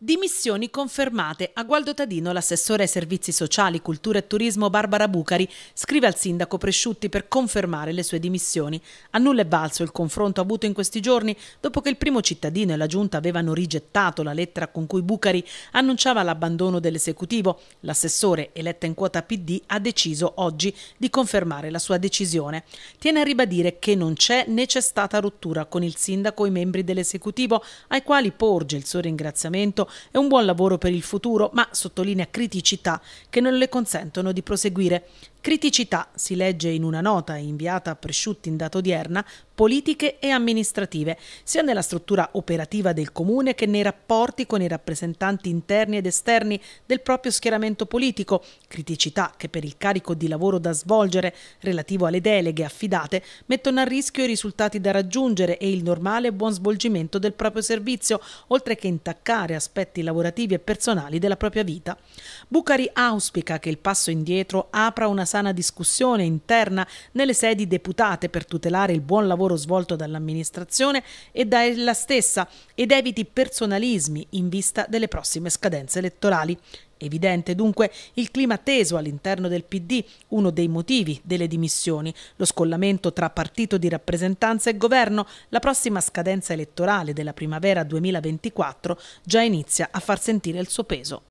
Dimissioni confermate. A Gualdo Tadino, l'assessore ai servizi sociali, cultura e turismo Barbara Bucari scrive al sindaco Presciutti per confermare le sue dimissioni. A nulla è valso il confronto avuto in questi giorni dopo che il primo cittadino e la giunta avevano rigettato la lettera con cui Bucari annunciava l'abbandono dell'esecutivo. L'assessore, eletta in quota PD, ha deciso oggi di confermare la sua decisione. Tiene a ribadire che non c'è né c'è stata rottura con il sindaco e i membri dell'esecutivo ai quali porge il suo ringraziamento progetto e un buon lavoro per il futuro, ma sottolinea criticità che non le consentono di proseguire. Criticità, si legge in una nota inviata a Presciutti in data odierna, politiche e amministrative, sia nella struttura operativa del comune che nei rapporti con i rappresentanti interni ed esterni del proprio schieramento politico, criticità che per il carico di lavoro da svolgere relativo alle deleghe affidate mettono a rischio i risultati da raggiungere e il normale buon svolgimento del proprio servizio, oltre che intaccare aspetti lavorativi e personali della propria vita. Bucari auspica che il passo indietro apra una sana discussione interna nelle sedi deputate per tutelare il buon lavoro lavoro svolto dall'amministrazione e dalla stessa ed eviti personalismi in vista delle prossime scadenze elettorali. Evidente dunque il clima teso all'interno del PD, uno dei motivi delle dimissioni, lo scollamento tra partito di rappresentanza e governo, la prossima scadenza elettorale della primavera 2024 già inizia a far sentire il suo peso.